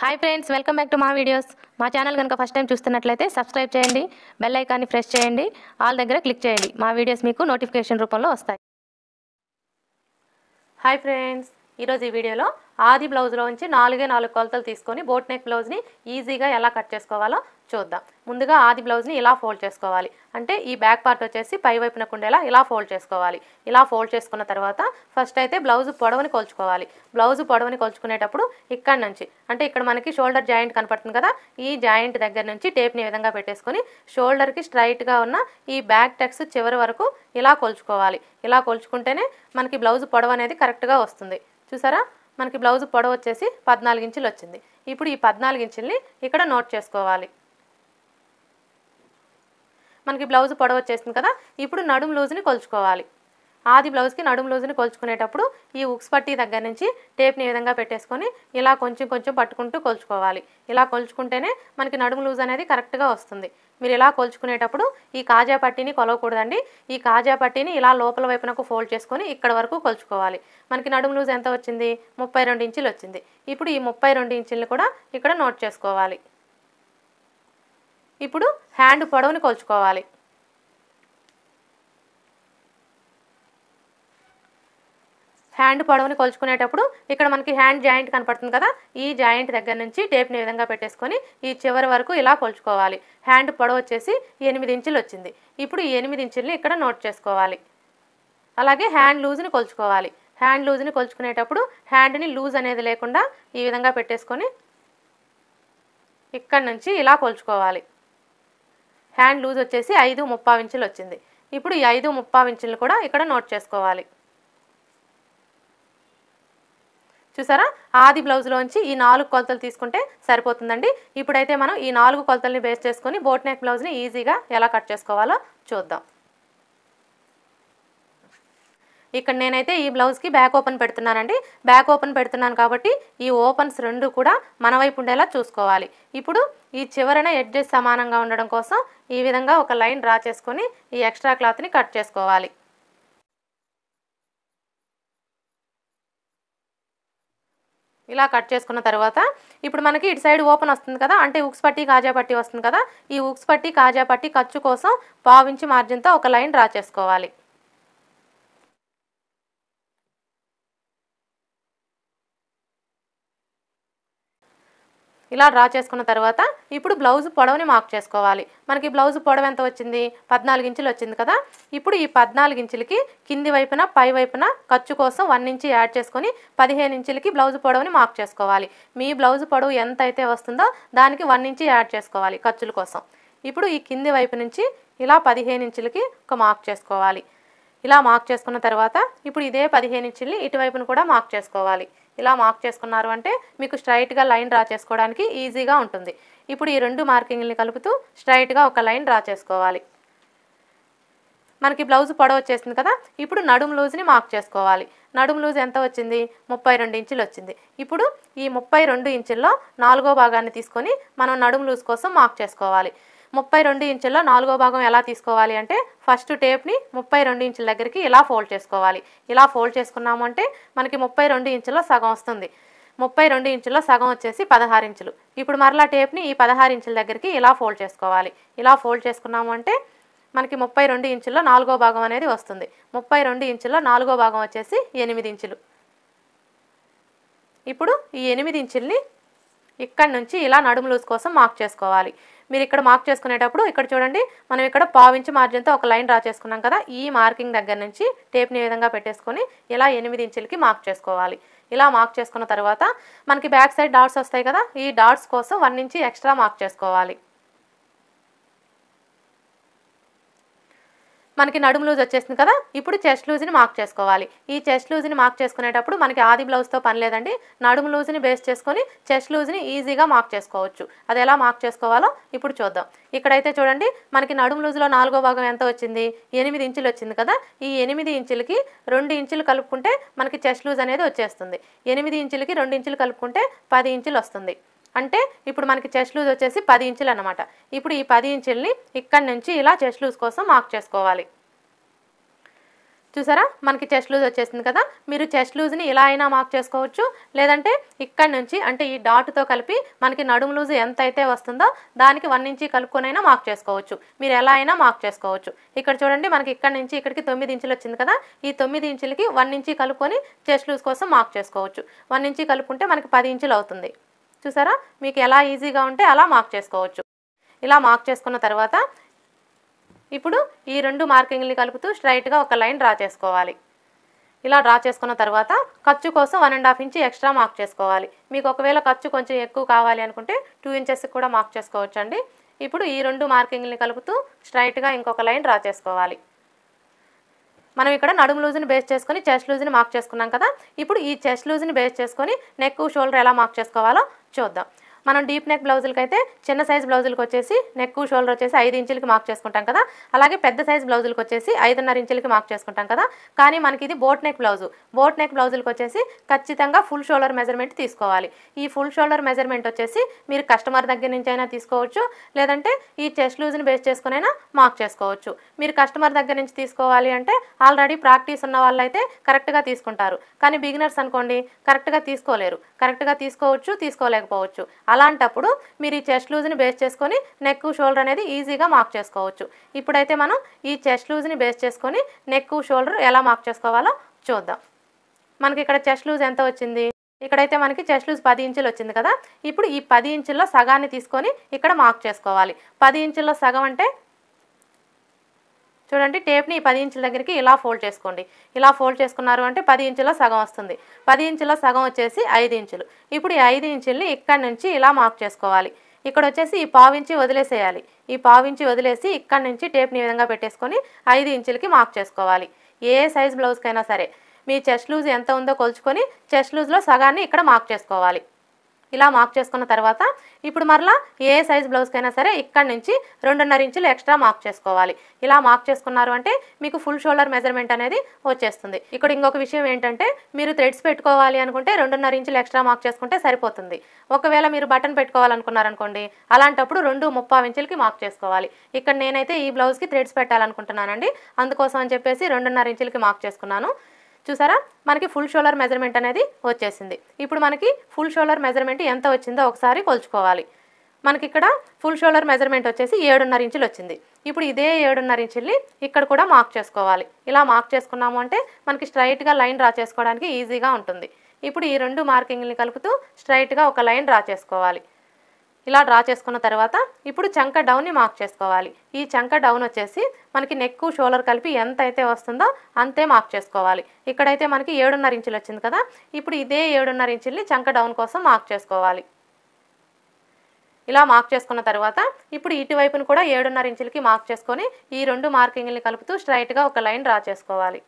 hi friends welcome back to మా videos మా channel కనుక ఫస్ట్ టైం చూస్తున్నట్లయితే సబ్స్క్రైబ్ చేయండి బెల్ ఐకాన్ని ప్రెస్ చేయండి ఆల్ దగ్గర క్లిక్ చేయండి మా వీడియోస్ మీకు నోటిఫికేషన్ రూపంలో వస్తాయి హాయ్ ఫ్రెండ్స్ ఈరోజు ఈ వీడియోలో ఆది బ్లౌజ్లో నుంచి నాలుగే నాలుగు కొలతలు తీసుకొని బోట్ నెక్ బ్లౌజ్ని ఈజీగా ఎలా కట్ చేసుకోవాలో చూద్దాం ముందుగా ఆది బ్లౌజ్ని ఇలా ఫోల్డ్ చేసుకోవాలి అంటే ఈ బ్యాక్ పార్ట్ వచ్చేసి పై వైపున కుండేలా ఇలా ఫోల్డ్ చేసుకోవాలి ఇలా ఫోల్డ్ చేసుకున్న తర్వాత ఫస్ట్ అయితే బ్లౌజ్ పొడవుని కొలుచుకోవాలి బ్లౌజ్ పొడవుని కొలుచుకునేటప్పుడు ఇక్కడ నుంచి అంటే ఇక్కడ మనకి షోల్డర్ జాయింట్ కనపడుతుంది కదా ఈ జాయింట్ దగ్గర నుంచి టేప్ని విధంగా పెట్టేసుకొని షోల్డర్కి స్ట్రైట్గా ఉన్న ఈ బ్యాక్ టెక్స్ చివరి వరకు ఇలా కొలుచుకోవాలి ఇలా కొలుచుకుంటేనే మనకి బ్లౌజ్ పొడవు అనేది కరెక్ట్గా వస్తుంది చూసారా మనకి బ్లౌజ్ పొడవు వచ్చేసి పద్నాలుగు ఇంచులు వచ్చింది ఇప్పుడు ఈ పద్నాలుగు ఇంచుల్ని ఇక్కడ నోట్ చేసుకోవాలి మనకి బ్లౌజ్ పొడవు వచ్చేసింది కదా ఇప్పుడు నడుము లూజ్ని కొలుచుకోవాలి ఆది బ్లౌజ్కి నడుము లూజుని కొలుచుకునేటప్పుడు ఈ ఉక్స్ పట్టి దగ్గర నుంచి టేప్ని ఈ విధంగా పెట్టేసుకొని ఇలా కొంచెం కొంచెం పట్టుకుంటూ కొలుచుకోవాలి ఇలా కొలుచుకుంటేనే మనకి నడుము లూజ్ అనేది కరెక్ట్గా వస్తుంది మీరు ఇలా కొలుచుకునేటప్పుడు ఈ కాజా పట్టీని కొలవకూడదండి ఈ కాజా పట్టీని ఇలా లోపల వైపునకు ఫోల్డ్ చేసుకొని ఇక్కడ వరకు కొలుచుకోవాలి మనకి నడుము లూజ్ ఎంత వచ్చింది ముప్పై రెండు ఇంచులు వచ్చింది ఇప్పుడు ఈ ముప్పై రెండు కూడా ఇక్కడ నోట్ చేసుకోవాలి ఇప్పుడు హ్యాండ్ పొడవుని కొలుచుకోవాలి హ్యాండ్ పొడవుని కొలుచుకునేటప్పుడు ఇక్కడ మనకి హ్యాండ్ జాయింట్ కనపడుతుంది కదా ఈ జాయింట్ దగ్గర నుంచి టేప్ని విధంగా పెట్టేసుకొని ఈ చివరి వరకు ఇలా కొలుచుకోవాలి హ్యాండ్ పొడవు వచ్చేసి ఎనిమిది ఇంచులు వచ్చింది ఇప్పుడు ఈ ఎనిమిది ఇంచుల్ని ఇక్కడ నోట్ చేసుకోవాలి అలాగే హ్యాండ్ లూజ్ని కొలుచుకోవాలి హ్యాండ్ లూజ్ని కొలుచుకునేటప్పుడు హ్యాండ్ని లూజ్ అనేది లేకుండా ఈ విధంగా పెట్టేసుకొని ఇక్కడ నుంచి ఇలా కొలుచుకోవాలి హ్యాండ్ లూజ్ వచ్చేసి ఐదు ముప్పావించులు ఇంచులు వచ్చింది ఇప్పుడు ఈ ఐదు ముప్పావించులు కూడా ఇక్కడ నోట్ చేసుకోవాలి చూసారా ఆది బ్లౌజ్లోంచి ఈ నాలుగు కొలతలు తీసుకుంటే సరిపోతుందండి ఇప్పుడైతే మనం ఈ నాలుగు కొలతల్ని బేస్ చేసుకొని బోట్ నెక్ బ్లౌజ్ని ఈజీగా ఎలా కట్ చేసుకోవాలో చూద్దాం ఇక్కడ నేనైతే ఈ బ్లౌజ్కి బ్యాక్ ఓపెన్ పెడుతున్నానండి బ్యాక్ ఓపెన్ పెడుతున్నాను కాబట్టి ఈ ఓపెన్స్ రెండు కూడా మన వైపు ఉండేలా చూసుకోవాలి ఇప్పుడు ఈ చివరన ఎడ్జెస్ సమానంగా ఉండడం కోసం ఈ విధంగా ఒక లైన్ డ్రా చేసుకొని ఈ ఎక్స్ట్రా క్లాత్ని కట్ చేసుకోవాలి ఇలా కట్ చేసుకున్న తర్వాత ఇప్పుడు మనకి ఇటు సైడ్ ఓపెన్ వస్తుంది కదా అంటే ఉక్స్ పట్టి కాజా పట్టి వస్తుంది కదా ఈ ఉక్స్ పట్టి కాజా పట్టి ఖర్చు కోసం పావించి మార్జిన్తో ఒక లైన్ డ్రా చేసుకోవాలి ఇలా డ్రా చేసుకున్న తర్వాత ఇప్పుడు బ్లౌజ్ పొడవుని మార్క్ చేసుకోవాలి మనకి బ్లౌజ్ పొడవు ఎంత వచ్చింది పద్నాలుగు ఇంచులు వచ్చింది కదా ఇప్పుడు ఈ పద్నాలుగు ఇంచులకి కింది వైపున పై వైపున ఖర్చు కోసం వన్ ఇంచి యాడ్ చేసుకొని పదిహేను ఇంచులకి బ్లౌజ్ పొడవుని మార్క్ చేసుకోవాలి మీ బ్లౌజ్ పొడవు ఎంత అయితే వస్తుందో దానికి వన్ ఇంచి యాడ్ చేసుకోవాలి ఖర్చుల కోసం ఇప్పుడు ఈ కింది వైపు నుంచి ఇలా పదిహేను ఇంచులకి ఒక మార్క్ చేసుకోవాలి ఇలా మార్క్ చేసుకున్న తర్వాత ఇప్పుడు ఇదే పదిహేను ఇంచుల్ని ఇటువైపును కూడా మార్క్ చేసుకోవాలి ఇలా మార్క్ చేసుకున్నారు అంటే మీకు స్ట్రైట్గా లైన్ డ్రా చేసుకోవడానికి ఈజీగా ఉంటుంది ఇప్పుడు ఈ రెండు మార్కింగ్ని కలుపుతూ స్ట్రైట్గా ఒక లైన్ డ్రా చేసుకోవాలి మనకి బ్లౌజ్ పొడవు వచ్చేసింది కదా ఇప్పుడు నడుము లూజ్ని మార్క్ చేసుకోవాలి నడుము లూజ్ ఎంత వచ్చింది ముప్పై రెండు ఇంచులు వచ్చింది ఇప్పుడు ఈ ముప్పై రెండు ఇంచుల్లో నాలుగో భాగాన్ని తీసుకొని మనం నడుము లూజ్ కోసం మార్క్ చేసుకోవాలి ముప్పై రెండు ఇంచుల్లో నాలుగో భాగం ఎలా తీసుకోవాలి అంటే ఫస్ట్ టేప్ని ముప్పై రెండు ఇంచుల దగ్గరికి ఇలా ఫోల్డ్ చేసుకోవాలి ఇలా ఫోల్డ్ చేసుకున్నాము అంటే మనకి ముప్పై రెండు ఇంచుల్లో సగం వస్తుంది ముప్పై రెండు ఇంచుల్లో సగం వచ్చేసి పదహారు ఇంచులు ఇప్పుడు మరలా టేప్ని ఈ పదహారు ఇంచుల దగ్గరికి ఇలా ఫోల్డ్ చేసుకోవాలి ఇలా ఫోల్డ్ చేసుకున్నాము అంటే మనకి ముప్పై రెండు ఇంచుల్లో నాలుగో భాగం అనేది వస్తుంది ముప్పై రెండు ఇంచుల్లో నాలుగో భాగం వచ్చేసి ఎనిమిది ఇంచులు ఇప్పుడు ఈ ఎనిమిది ఇంచుల్ని ఇక్కడి నుంచి ఇలా నడుము లూజ్ కోసం మార్క్ చేసుకోవాలి మీరు ఇక్కడ మార్క్ చేసుకునేటప్పుడు ఇక్కడ చూడండి మనం ఇక్కడ పావించి మార్జిన్తో ఒక లైన్ డ్రా చేసుకున్నాం కదా ఈ మార్కింగ్ దగ్గర నుంచి టేప్ని విధంగా పెట్టేసుకొని ఇలా ఎనిమిది ఇంచులకి మార్క్ చేసుకోవాలి ఇలా మార్క్ చేసుకున్న తర్వాత మనకి బ్యాక్ సైడ్ డాట్స్ వస్తాయి కదా ఈ డాట్స్ కోసం వన్ ఇంచి ఎక్స్ట్రా మార్క్ చేసుకోవాలి మనకి నడుము లూజ్ వచ్చేసింది కదా ఇప్పుడు చెస్ట్ లూజ్ని మార్క్ చేసుకోవాలి ఈ చెస్ట్ లూజ్ని మార్క్ చేసుకునేటప్పుడు మనకి ఆది బ్లౌజ్తో పని లేదండి నడుము లూజ్ని బేస్ చేసుకొని చెస్ట్ లూజ్ని ఈజీగా మార్క్ చేసుకోవచ్చు అది ఎలా మార్క్ చేసుకోవాలో ఇప్పుడు చూద్దాం ఇక్కడైతే చూడండి మనకి నడుము లూజ్లో నాలుగో భాగం ఎంత వచ్చింది ఎనిమిది ఇంచులు వచ్చింది కదా ఈ ఎనిమిది ఇంచులకి రెండు ఇంచులు కలుపుకుంటే మనకి చెస్ట్ లూజ్ అనేది వచ్చేస్తుంది ఎనిమిది ఇంచులకి రెండు ఇంచులు కలుపుకుంటే పది ఇంచులు వస్తుంది అంటే ఇప్పుడు మనకి చెస్ట్ లూజ్ వచ్చేసి పది ఇంచులు అనమాట ఇప్పుడు ఈ పది ఇంచుల్ని ఇక్కడి నుంచి ఇలా చెస్ట్ లూజ్ కోసం మార్క్ చేసుకోవాలి చూసారా మనకి చెస్ట్ లూజ్ వచ్చేసింది కదా మీరు చెస్ట్ లూజ్ని ఇలా అయినా మార్క్ చేసుకోవచ్చు లేదంటే ఇక్కడ నుంచి అంటే ఈ డాట్తో కలిపి మనకి నడుము లూజ్ ఎంత అయితే వస్తుందో దానికి వన్ ఇంచి కలుపుకొనైనా మార్క్ చేసుకోవచ్చు మీరు ఎలా అయినా మార్క్ చేసుకోవచ్చు ఇక్కడ చూడండి మనకి ఇక్కడ నుంచి ఇక్కడికి తొమ్మిది ఇంచులు వచ్చింది కదా ఈ తొమ్మిది ఇంచులకి వన్ ఇంచి కలుపుకొని చెస్ట్ లూజ్ కోసం మార్క్ చేసుకోవచ్చు వన్ ఇంచి కలుపుకుంటే మనకి పది ఇంచులు అవుతుంది చూసారా మీకు ఎలా ఈజీగా ఉంటే అలా మార్క్ చేసుకోవచ్చు ఇలా మార్క్ చేసుకున్న తర్వాత ఇప్పుడు ఈ రెండు మార్కింగ్ని కలుపుతూ స్ట్రైట్గా ఒక లైన్ డ్రా చేసుకోవాలి ఇలా డ్రా చేసుకున్న తర్వాత ఖర్చు కోసం వన్ అండ్ హాఫ్ ఇంచి ఎక్స్ట్రా మార్క్ చేసుకోవాలి మీకు ఒకవేళ ఖర్చు కొంచెం ఎక్కువ కావాలి అనుకుంటే టూ ఇంచెస్ కూడా మార్క్ చేసుకోవచ్చండి ఇప్పుడు ఈ రెండు మార్కింగ్ని కలుపుతూ స్ట్రైట్గా ఇంకొక లైన్ డ్రా చేసుకోవాలి మనం ఇక్కడ నడుము లూజ్ని బేస్ చేసుకొని చెస్ట్ లూజ్ని మార్క్ చేసుకున్నాం కదా ఇప్పుడు ఈ చెస్ట్ లూజ్ని బేస్ చేసుకొని నెక్ షోల్డర్ ఎలా మార్క్ చేసుకోవాలో చూద్దాం మనం డీప్ నెక్ బ్లౌజులకి అయితే చిన్న సైజ్ బ్లౌజులకు వచ్చేసి నెక్ షోల్డర్ వచ్చేసి ఐదు ఇంచులకి మార్క్ చేసుకుంటాం కదా అలాగే పెద్ద సైజ్ బ్లౌజులకు వచ్చేసి ఐదున్నర ఇంచులకి మార్క్ చేసుకుంటాం కదా కానీ మనకి ఇది boat neck blouse boat neck బ్లౌజులకు వచ్చేసి ఖచ్చితంగా ఫుల్ షోల్డర్ మెజర్మెంట్ తీసుకోవాలి ఈ ఫుల్ షోల్డర్ మెజర్మెంట్ వచ్చేసి మీరు కస్టమర్ దగ్గర నుంచి అయినా తీసుకోవచ్చు లేదంటే ఈ చెస్ట్ లూజ్ని బేస్ చేసుకునైనా మార్క్ చేసుకోవచ్చు మీరు కస్టమర్ దగ్గర నుంచి తీసుకోవాలి అంటే ఆల్రెడీ ప్రాక్టీస్ ఉన్న వాళ్ళైతే కరెక్ట్గా తీసుకుంటారు కానీ బిగినర్స్ అనుకోండి కరెక్ట్గా తీసుకోలేరు కరెక్ట్గా తీసుకోవచ్చు తీసుకోలేకపోవచ్చు అలాంటప్పుడు మీరు ఈ చెస్ట్ లూజ్ని బేస్ చేసుకొని నెక్ షోల్డర్ అనేది ఈజీగా మార్క్ చేసుకోవచ్చు ఇప్పుడైతే మనం ఈ చెస్ట్ లూజ్ని బేస్ చేసుకొని నెక్ షోల్డర్ ఎలా మార్క్ చేసుకోవాలో చూద్దాం మనకి ఇక్కడ చెస్ట్ లూజ్ ఎంత వచ్చింది ఇక్కడైతే మనకి చెస్ట్ లూజ్ పది ఇంచులు వచ్చింది కదా ఇప్పుడు ఈ పది ఇంచుల్లో సగాన్ని తీసుకొని ఇక్కడ మార్క్ చేసుకోవాలి పది ఇంచుల్లో సగం అంటే చూడండి టేప్ని పది ఇంచుల దగ్గరికి ఇలా ఫోల్డ్ చేసుకోండి ఇలా ఫోల్డ్ చేసుకున్నారు అంటే పది ఇంచుల సగం వస్తుంది పది ఇంచుల సగం వచ్చేసి ఐదు ఇంచులు ఇప్పుడు ఈ ఐదు ఇంచుల్ని ఇక్కడ నుంచి ఇలా మార్క్ చేసుకోవాలి ఇక్కడ వచ్చేసి ఈ పావించి వదిలేసేయాలి ఈ పావించి వదిలేసి ఇక్కడ నుంచి టేప్ని ఈ విధంగా పెట్టేసుకొని ఐదు ఇంచులకి మార్క్ చేసుకోవాలి ఏ సైజ్ బ్లౌజ్కైనా సరే మీ చెస్ట్ లూజ్ ఎంత ఉందో కొలుచుకొని చెస్ట్ లూజ్లో సగాన్ని ఇక్కడ మార్క్ చేసుకోవాలి ఇలా మార్క్ చేసుకున్న తర్వాత ఇప్పుడు మరలా ఏ సైజ్ బ్లౌజ్కైనా సరే ఇక్కడి నుంచి రెండున్నర ఇంచులు ఎక్స్ట్రా మార్క్ చేసుకోవాలి ఇలా మార్క్ చేసుకున్నారు అంటే మీకు ఫుల్ షోల్డర్ మెజర్మెంట్ అనేది వచ్చేస్తుంది ఇక్కడ ఇంకొక విషయం ఏంటంటే మీరు థ్రెడ్స్ పెట్టుకోవాలి అనుకుంటే రెండున్నర ఇంచులు ఎక్స్ట్రా మార్క్ చేసుకుంటే సరిపోతుంది ఒకవేళ మీరు బటన్ పెట్టుకోవాలనుకున్నారనుకోండి అలాంటప్పుడు రెండు ముప్పై ఇంచులకి మార్క్ చేసుకోవాలి ఇక్కడ నేనైతే ఈ బ్లౌజ్కి థ్రెడ్స్ పెట్టాలనుకుంటున్నానండి అందుకోసం అని చెప్పేసి రెండున్నర ఇంచులకి మార్క్ చేసుకున్నాను చూసారా మనకి ఫుల్ షోలర్ మెజర్మెంట్ అనేది వచ్చేసింది ఇప్పుడు మనకి ఫుల్ షోలర్ మెజర్మెంట్ ఎంత వచ్చిందో ఒకసారి కొలుచుకోవాలి మనకి ఇక్కడ ఫుల్ షోలర్ మెజర్మెంట్ వచ్చేసి ఏడున్నర ఇంచులు వచ్చింది ఇప్పుడు ఇదే ఏడున్నర ఇంచుల్ని ఇక్కడ కూడా మార్క్ చేసుకోవాలి ఇలా మార్క్ చేసుకున్నాము అంటే మనకి స్ట్రైట్గా లైన్ డ్రా చేసుకోవడానికి ఈజీగా ఉంటుంది ఇప్పుడు ఈ రెండు మార్కింగ్ని కలుపుతూ స్ట్రైట్గా ఒక లైన్ డ్రా చేసుకోవాలి ఇలా డ్రా చేసుకున్న తర్వాత ఇప్పుడు చంక డౌన్ని మార్క్ చేసుకోవాలి ఈ చంక డౌన్ వచ్చేసి మనకి నెక్ షోలర్ కలిపి ఎంత అయితే వస్తుందో అంతే మార్క్ చేసుకోవాలి ఇక్కడైతే మనకి ఏడున్నర ఇంచులు వచ్చింది కదా ఇప్పుడు ఇదే ఏడున్నర ఇంచుల్ని చంక డౌన్ కోసం మార్క్ చేసుకోవాలి ఇలా మార్క్ చేసుకున్న తర్వాత ఇప్పుడు ఇటువైపును కూడా ఏడున్నర ఇంచులకి మార్క్ చేసుకొని ఈ రెండు మార్కింగ్ని కలుపుతూ స్ట్రైట్గా ఒక లైన్ డ్రా చేసుకోవాలి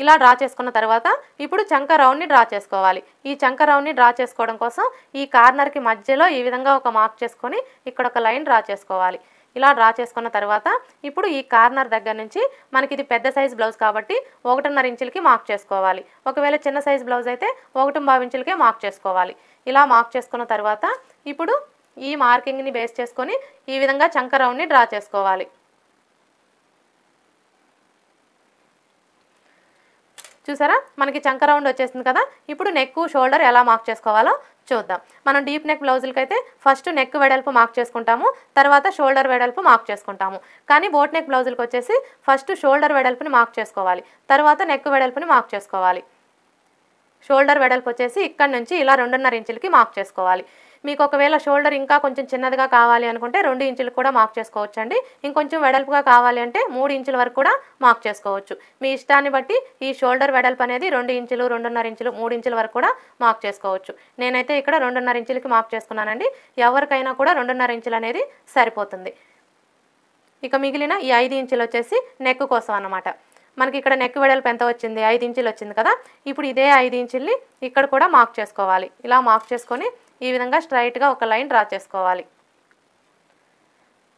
ఇలా డ్రా చేసుకున్న తర్వాత ఇప్పుడు చంక రౌండ్ని డ్రా చేసుకోవాలి ఈ చంక రౌండ్ని డ్రా చేసుకోవడం కోసం ఈ కార్నర్కి మధ్యలో ఈ విధంగా ఒక మార్క్ చేసుకొని ఇక్కడ ఒక లైన్ డ్రా చేసుకోవాలి ఇలా డ్రా చేసుకున్న తర్వాత ఇప్పుడు ఈ కార్నర్ దగ్గర నుంచి మనకి ఇది పెద్ద సైజ్ బ్లౌజ్ కాబట్టి ఒకటిన్నర ఇంచులకి మార్క్ చేసుకోవాలి ఒకవేళ చిన్న సైజ్ బ్లౌజ్ అయితే ఒకటి బావి ఇంచులకే మార్క్ చేసుకోవాలి ఇలా మార్క్ చేసుకున్న తర్వాత ఇప్పుడు ఈ మార్కింగ్ని బేస్ చేసుకొని ఈ విధంగా చంక రౌండ్ని డ్రా చేసుకోవాలి చూసారా మనకి చంక రౌండ్ వచ్చేసింది కదా ఇప్పుడు నెక్ షోల్డర్ ఎలా మార్క్ చేసుకోవాలో చూద్దాం మనం డీప్ నెక్ బ్లౌజులకి అయితే ఫస్ట్ నెక్ వెడల్పు మార్క్ చేసుకుంటాము తర్వాత షోల్డర్ వెడల్పు మార్క్ చేసుకుంటాము కానీ బోట్ నెక్ బ్లౌజులకు వచ్చేసి ఫస్ట్ షోల్డర్ వెడల్పుని మార్క్ చేసుకోవాలి తర్వాత నెక్ వెడల్పుని మార్క్ చేసుకోవాలి షోల్డర్ వెడల్పు వచ్చేసి ఇక్కడ నుంచి ఇలా రెండున్నర ఇంచులకి మార్క్ చేసుకోవాలి మీకు ఒకవేళ షోల్డర్ ఇంకా కొంచెం చిన్నదిగా కావాలి అనుకుంటే రెండు ఇంచులు కూడా మార్క్ చేసుకోవచ్చు అండి ఇంకొంచెం వెడల్పుగా కావాలి అంటే మూడు ఇంచుల వరకు కూడా మార్క్ చేసుకోవచ్చు మీ ఇష్టాన్ని బట్టి ఈ షోల్డర్ వెడల్పు అనేది రెండు ఇంచులు రెండున్నర ఇంచులు మూడు ఇంచుల వరకు కూడా మార్క్ చేసుకోవచ్చు నేనైతే ఇక్కడ రెండున్నర ఇంచులకి మార్క్ చేసుకున్నానండి ఎవరికైనా కూడా రెండున్నర ఇంచులు అనేది సరిపోతుంది ఇక మిగిలిన ఈ ఐదు ఇంచులు వచ్చేసి నెక్ కోసం అన్నమాట మనకి ఇక్కడ నెక్ వెడల్పు ఎంత వచ్చింది ఐదు ఇంచులు వచ్చింది కదా ఇప్పుడు ఇదే ఐదు ఇంచుల్ని ఇక్కడ కూడా మార్క్ చేసుకోవాలి ఇలా మార్క్ చేసుకొని ఈ విధంగా స్ట్రైట్గా ఒక లైన్ డ్రా చేసుకోవాలి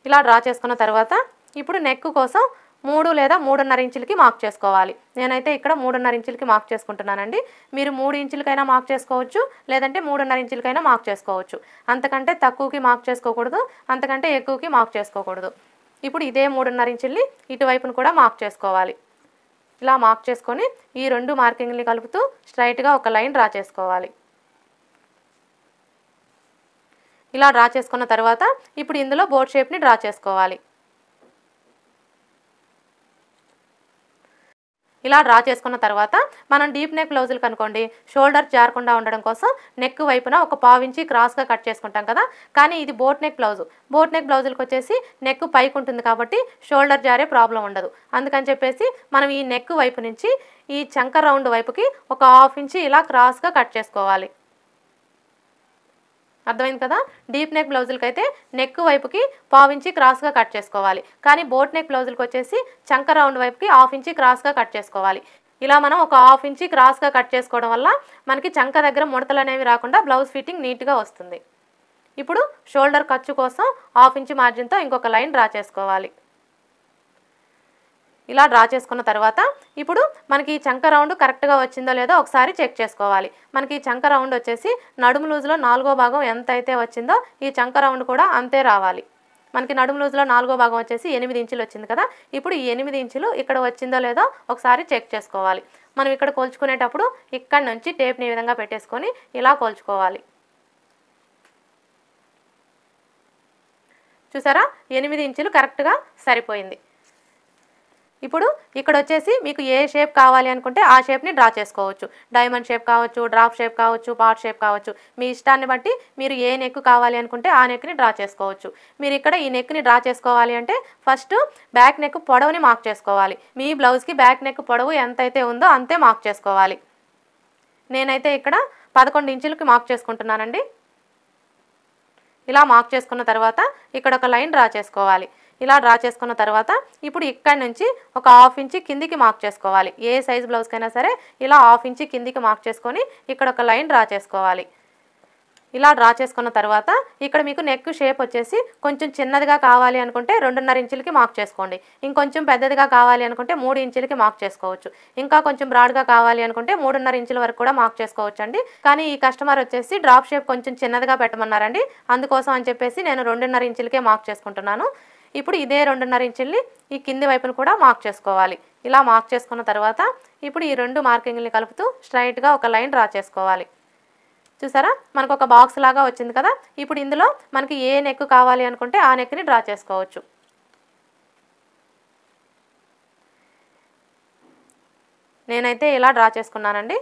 ఇలా డ్రా చేసుకున్న తర్వాత ఇప్పుడు నెక్ కోసం మూడు లేదా మూడున్నర ఇంచులకి మార్క్ చేసుకోవాలి నేనైతే ఇక్కడ మూడున్నర ఇంచులకి మార్క్ చేసుకుంటున్నానండి మీరు మూడు ఇంచులకైనా మార్క్ చేసుకోవచ్చు లేదంటే మూడున్నర ఇంచులకైనా మార్క్ చేసుకోవచ్చు అంతకంటే తక్కువకి మార్క్ చేసుకోకూడదు అంతకంటే ఎక్కువకి మార్క్ చేసుకోకూడదు ఇప్పుడు ఇదే మూడున్నర ఇంచుల్ని ఇటువైపును కూడా మార్క్ చేసుకోవాలి ఇలా మార్క్ చేసుకొని ఈ రెండు మార్కింగ్ని కలుపుతూ స్ట్రైట్గా ఒక లైన్ డ్రా చేసుకోవాలి ఇలా డ్రా చేసుకున్న తర్వాత ఇప్పుడు ఇందులో బోట్ షేప్ని డ్రా చేసుకోవాలి ఇలా డ్రా చేసుకున్న తర్వాత మనం డీప్ నెక్ బ్లౌజులు కనుకోండి షోల్డర్ జారకుండా ఉండడం కోసం నెక్ వైపున ఒక పావించి క్రాస్గా కట్ చేసుకుంటాం కదా కానీ ఇది boat neck blouse boat neck బ్లౌజులకు వచ్చేసి నెక్ పైకి ఉంటుంది కాబట్టి షోల్డర్ జారే ప్రాబ్లం ఉండదు అందుకని చెప్పేసి మనం ఈ నెక్ వైపు నుంచి ఈ చంక రౌండ్ వైపుకి ఒక హాఫ్ ఇంచి ఇలా క్రాస్గా కట్ చేసుకోవాలి అర్థమైంది కదా డీప్ నెక్ బ్లౌజులకి అయితే నెక్ వైపుకి పావు ఇంచి క్రాస్గా కట్ చేసుకోవాలి కానీ బోట్ నెక్ బ్లౌజులకు వచ్చేసి చంక రౌండ్ వైపుకి హాఫ్ ఇంచి క్రాస్గా కట్ చేసుకోవాలి ఇలా మనం ఒక హాఫ్ ఇంచి క్రాస్గా కట్ చేసుకోవడం వల్ల మనకి చంక దగ్గర ముడతలు అనేవి రాకుండా బ్లౌజ్ ఫిట్టింగ్ నీట్గా వస్తుంది ఇప్పుడు షోల్డర్ ఖర్చు కోసం హాఫ్ ఇంచి మార్జిన్తో ఇంకొక లైన్ డ్రా చేసుకోవాలి ఇలా డ్రా చేసుకున్న తర్వాత ఇప్పుడు మనకి ఈ చంక రౌండ్ కరెక్ట్గా వచ్చిందో లేదో ఒకసారి చెక్ చేసుకోవాలి మనకి ఈ చంక రౌండ్ వచ్చేసి నడుము లూజ్లో నాలుగో భాగం ఎంత అయితే వచ్చిందో ఈ చంక రౌండ్ కూడా అంతే రావాలి మనకి నడుము లూజ్లో నాలుగో భాగం వచ్చేసి ఎనిమిది ఇంచులు వచ్చింది కదా ఇప్పుడు ఈ ఎనిమిది ఇంచులు ఇక్కడ వచ్చిందో లేదో ఒకసారి చెక్ చేసుకోవాలి మనం ఇక్కడ కోల్చుకునేటప్పుడు ఇక్కడ నుంచి టేప్ని ఈ విధంగా పెట్టేసుకొని ఇలా కోల్చుకోవాలి చూసారా ఎనిమిది ఇంచులు కరెక్ట్గా సరిపోయింది ఇప్పుడు ఇక్కడ వచ్చేసి మీకు ఏ షేప్ కావాలి అనుకుంటే ఆ షేప్ని డ్రా చేసుకోవచ్చు డైమండ్ షేప్ కావచ్చు డ్రాప్ షేప్ కావచ్చు పార్ట్ షేప్ కావచ్చు మీ ఇష్టాన్ని బట్టి మీరు ఏ నెక్ కావాలి అనుకుంటే ఆ నెక్ని డ్రా చేసుకోవచ్చు మీరు ఇక్కడ ఈ నెక్ని డ్రా చేసుకోవాలి అంటే ఫస్ట్ బ్యాక్ నెక్ పొడవుని మార్క్ చేసుకోవాలి మీ బ్లౌజ్కి బ్యాక్ నెక్ పొడవు ఎంతైతే ఉందో అంతే మార్క్ చేసుకోవాలి నేనైతే ఇక్కడ పదకొండు ఇంచులకి మార్క్ చేసుకుంటున్నానండి ఇలా మార్క్ చేసుకున్న తర్వాత ఇక్కడ ఒక లైన్ డ్రా చేసుకోవాలి ఇలా డ్రా చేసుకున్న తర్వాత ఇప్పుడు ఇక్కడ నుంచి ఒక హాఫ్ ఇంచి కిందికి మార్క్ చేసుకోవాలి ఏ సైజ్ బ్లౌజ్కైనా సరే ఇలా హాఫ్ ఇంచి కిందికి మార్క్ చేసుకొని ఇక్కడ ఒక లైన్ డ్రా చేసుకోవాలి ఇలా డ్రా చేసుకున్న తర్వాత ఇక్కడ మీకు నెక్ షేప్ వచ్చేసి కొంచెం చిన్నదిగా కావాలి అనుకుంటే రెండున్నర ఇంచులకి మార్క్ చేసుకోండి ఇంకొంచెం పెద్దదిగా కావాలి అనుకుంటే మూడు ఇంచులకి మార్క్ చేసుకోవచ్చు ఇంకా కొంచెం బ్రాడ్గా కావాలి అనుకుంటే మూడున్నర ఇంచుల వరకు కూడా మార్క్ చేసుకోవచ్చు అండి కానీ ఈ కస్టమర్ వచ్చేసి డ్రాప్ షేప్ కొంచెం చిన్నదిగా పెట్టమన్నారండి అందుకోసం అని చెప్పేసి నేను రెండున్నర ఇంచులకే మార్క్ చేసుకుంటున్నాను ఇప్పుడు ఇదే రెండున్నర ఇంచుల్ని ఈ కింది వైపును కూడా మార్క్ చేసుకోవాలి ఇలా మార్క్ చేసుకున్న తర్వాత ఇప్పుడు ఈ రెండు మార్కింగ్ని కలుపుతూ స్ట్రైట్గా ఒక లైన్ డ్రా చేసుకోవాలి చూసారా మనకు ఒక బాక్స్ లాగా వచ్చింది కదా ఇప్పుడు ఇందులో మనకి ఏ నెక్ కావాలి అనుకుంటే ఆ నెక్ని డ్రా చేసుకోవచ్చు నేనైతే ఇలా డ్రా చేసుకున్నానండి